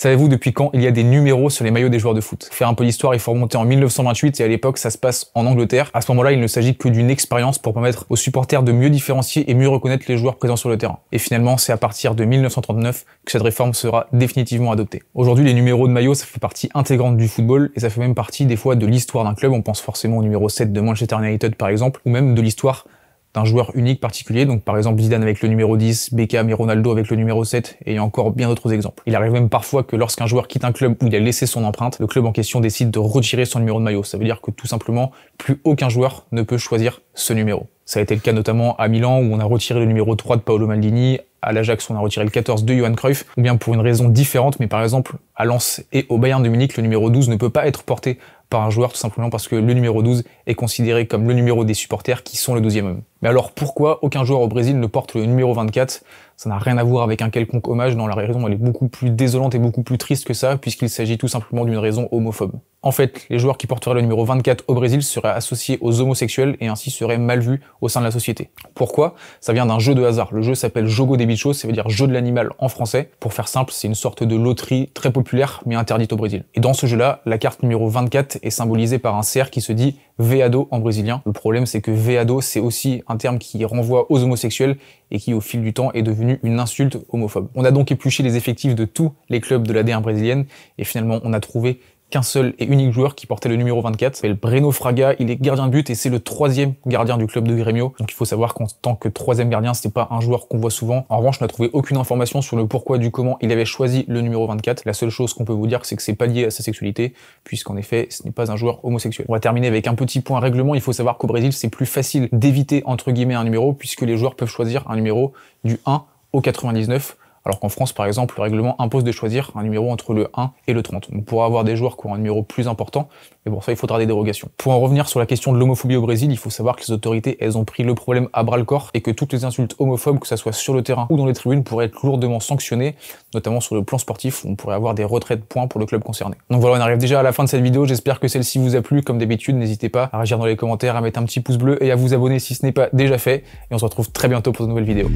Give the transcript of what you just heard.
Savez-vous depuis quand il y a des numéros sur les maillots des joueurs de foot Faire un peu l'histoire, il faut remonter en 1928 et à l'époque ça se passe en Angleterre. À ce moment-là, il ne s'agit que d'une expérience pour permettre aux supporters de mieux différencier et mieux reconnaître les joueurs présents sur le terrain. Et finalement, c'est à partir de 1939 que cette réforme sera définitivement adoptée. Aujourd'hui, les numéros de maillots, ça fait partie intégrante du football et ça fait même partie des fois de l'histoire d'un club. On pense forcément au numéro 7 de Manchester United par exemple, ou même de l'histoire joueur unique particulier, donc par exemple Zidane avec le numéro 10, Beckham et Ronaldo avec le numéro 7, et encore bien d'autres exemples. Il arrive même parfois que lorsqu'un joueur quitte un club où il a laissé son empreinte, le club en question décide de retirer son numéro de maillot. Ça veut dire que tout simplement, plus aucun joueur ne peut choisir ce numéro. Ça a été le cas notamment à Milan où on a retiré le numéro 3 de Paolo Maldini, à l'Ajax, on a retiré le 14 de Johan Cruyff, ou bien pour une raison différente, mais par exemple à Lens et au Bayern de Munich, le numéro 12 ne peut pas être porté par un joueur tout simplement parce que le numéro 12 est considéré comme le numéro des supporters qui sont le 12 homme. Mais alors pourquoi aucun joueur au Brésil ne porte le numéro 24 Ça n'a rien à voir avec un quelconque hommage, non la raison elle est beaucoup plus désolante et beaucoup plus triste que ça puisqu'il s'agit tout simplement d'une raison homophobe. En fait, les joueurs qui porteraient le numéro 24 au Brésil seraient associés aux homosexuels et ainsi seraient mal vus au sein de la société. Pourquoi Ça vient d'un jeu de hasard. Le jeu s'appelle Jogo des cest ça veut dire jeu de l'animal en français. Pour faire simple, c'est une sorte de loterie très populaire mais interdite au Brésil. Et dans ce jeu-là, la carte numéro 24 est symbolisée par un cerf qui se dit veado en brésilien. Le problème, c'est que veado, c'est aussi un terme qui renvoie aux homosexuels et qui, au fil du temps, est devenu une insulte homophobe. On a donc épluché les effectifs de tous les clubs de la D1 brésilienne et finalement, on a trouvé qu'un seul et unique joueur qui portait le numéro 24. Il s'appelle Breno Fraga. Il est gardien de but et c'est le troisième gardien du club de Grêmio. Donc il faut savoir qu'en tant que troisième gardien, c'est pas un joueur qu'on voit souvent. En revanche, on n'a trouvé aucune information sur le pourquoi du comment il avait choisi le numéro 24. La seule chose qu'on peut vous dire, c'est que c'est pas lié à sa sexualité, puisqu'en effet, ce n'est pas un joueur homosexuel. On va terminer avec un petit point règlement. Il faut savoir qu'au Brésil, c'est plus facile d'éviter entre guillemets un numéro puisque les joueurs peuvent choisir un numéro du 1 au 99 alors qu'en France, par exemple, le règlement impose de choisir un numéro entre le 1 et le 30. On pourra avoir des joueurs qui ont un numéro plus important, mais pour ça, il faudra des dérogations. Pour en revenir sur la question de l'homophobie au Brésil, il faut savoir que les autorités, elles ont pris le problème à bras-le-corps et que toutes les insultes homophobes, que ce soit sur le terrain ou dans les tribunes, pourraient être lourdement sanctionnées, notamment sur le plan sportif, où on pourrait avoir des retraits de points pour le club concerné. Donc voilà, on arrive déjà à la fin de cette vidéo, j'espère que celle-ci vous a plu, comme d'habitude, n'hésitez pas à réagir dans les commentaires, à mettre un petit pouce bleu et à vous abonner si ce n'est pas déjà fait, et on se retrouve très bientôt pour de nouvelles vidéos.